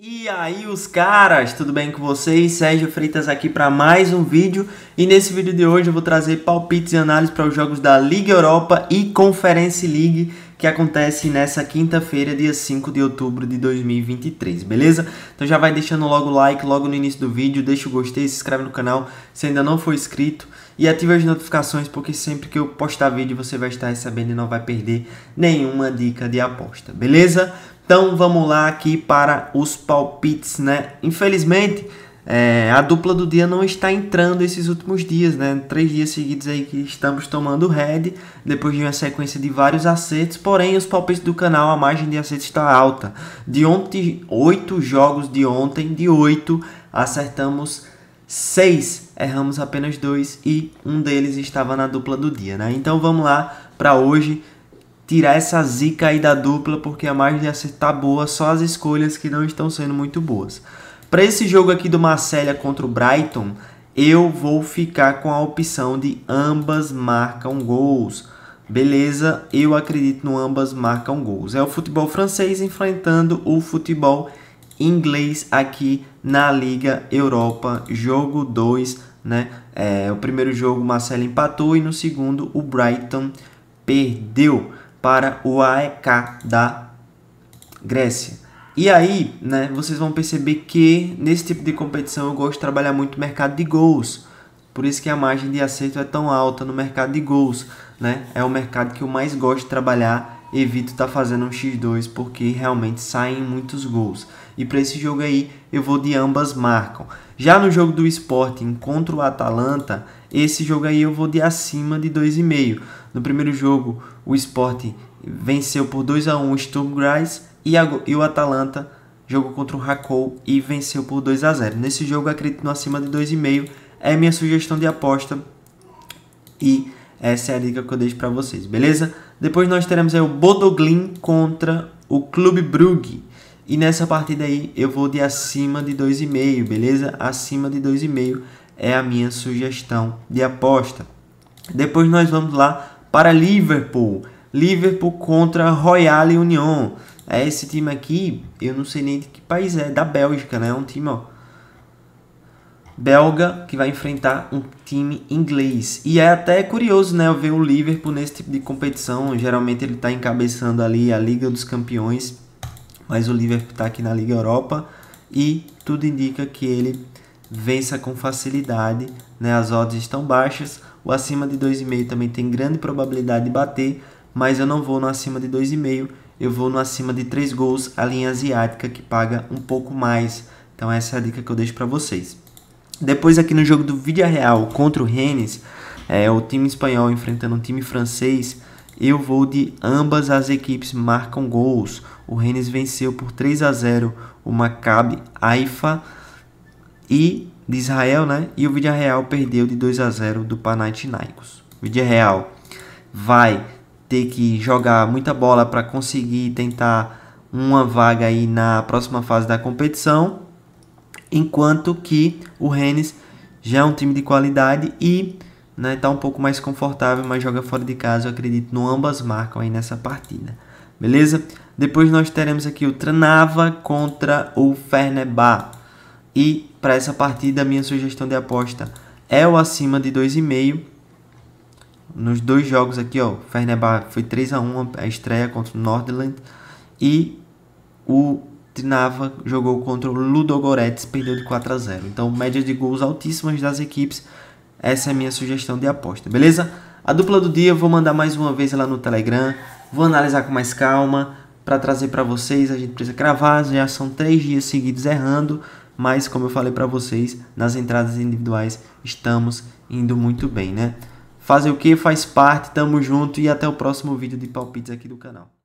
E aí, os caras, tudo bem com vocês? Sérgio Freitas aqui para mais um vídeo. E nesse vídeo de hoje eu vou trazer palpites e análises para os jogos da Liga Europa e Conference League que acontece nessa quinta-feira, dia 5 de outubro de 2023, beleza? Então já vai deixando logo o like, logo no início do vídeo, deixa o gostei, se inscreve no canal se ainda não for inscrito e ative as notificações porque sempre que eu postar vídeo você vai estar recebendo e não vai perder nenhuma dica de aposta, beleza? Então vamos lá aqui para os palpites, né? Infelizmente, é, a dupla do dia não está entrando esses últimos dias, né? Três dias seguidos aí que estamos tomando red, depois de uma sequência de vários acertos, porém os palpites do canal, a margem de acerto está alta. De ontem, oito jogos de ontem, de oito, acertamos seis, erramos apenas dois e um deles estava na dupla do dia, né? Então vamos lá para hoje tirar essa zica aí da dupla, porque a margem de acerto tá boa, só as escolhas que não estão sendo muito boas. Para esse jogo aqui do Marselha contra o Brighton, eu vou ficar com a opção de ambas marcam gols. Beleza, eu acredito no ambas marcam gols. É o futebol francês enfrentando o futebol inglês aqui na Liga Europa, jogo 2, né? É, o primeiro jogo o Marcelo empatou e no segundo o Brighton perdeu para o AEK da Grécia. E aí, né, vocês vão perceber que nesse tipo de competição eu gosto de trabalhar muito o mercado de gols. Por isso que a margem de acerto é tão alta no mercado de gols, né? É o mercado que eu mais gosto de trabalhar. Evito estar tá fazendo um x2 porque realmente saem muitos gols. E para esse jogo aí, eu vou de ambas marcam. Já no jogo do Sporting contra o Atalanta, esse jogo aí eu vou de acima de 2,5. No primeiro jogo, o Sporting venceu por 2 a 1 o Sturm Graz e, o Atalanta jogou contra o Hakou e venceu por 2 a 0. Nesse jogo acredito no acima de 2,5. É minha sugestão de aposta e essa é a dica que eu deixo para vocês, beleza? Depois nós teremos aí o Bodoglin contra o Clube Brugge. E nessa partida aí eu vou de acima de 2,5, beleza? Acima de 2,5 é a minha sugestão de aposta. Depois nós vamos lá para Liverpool Liverpool contra Royal Union. É esse time aqui, eu não sei nem de que país é, é, da Bélgica, né? É um time, ó, belga que vai enfrentar um time inglês. E é até curioso, né, ver o Liverpool nesse tipo de competição. Geralmente ele está encabeçando ali a Liga dos Campeões, mas o Liverpool está aqui na Liga Europa e tudo indica que ele vença com facilidade, né? As odds estão baixas, o acima de 2,5 também tem grande probabilidade de bater, mas eu não vou no acima de 2,5, eu vou no acima de 3 gols, a linha asiática que paga um pouco mais. Então essa é a dica que eu deixo para vocês. Depois aqui no jogo do Real contra o Rennes, é, o time espanhol enfrentando um time francês, eu vou de ambas as equipes marcam gols. O Rennes venceu por 3 a 0 o Maccabi Haifa e de Israel, né? E o Real perdeu de 2 a 0 do Panathinaikos. O Real vai ter que jogar muita bola para conseguir tentar uma vaga aí na próxima fase da competição, enquanto que o Rennes já é um time de qualidade e está né, tá um pouco mais confortável, mas joga fora de casa, eu acredito, no ambas marcam aí nessa partida. Beleza? Depois nós teremos aqui o Tranava contra o Fernebar. E para essa partida, minha sugestão de aposta é o acima de 2,5 nos dois jogos aqui, ó, Fernebar foi 3 a 1 a estreia contra o Nordland e o Trinava jogou contra o Ludogorets, perdeu de 4 a 0. Então, média de gols altíssimas das equipes. Essa é a minha sugestão de aposta, beleza? A dupla do dia eu vou mandar mais uma vez lá no Telegram. Vou analisar com mais calma para trazer para vocês. A gente precisa cravar, já são três dias seguidos errando, mas como eu falei para vocês, nas entradas individuais estamos indo muito bem, né? Fazer o que faz parte, tamo junto e até o próximo vídeo de palpites aqui do canal.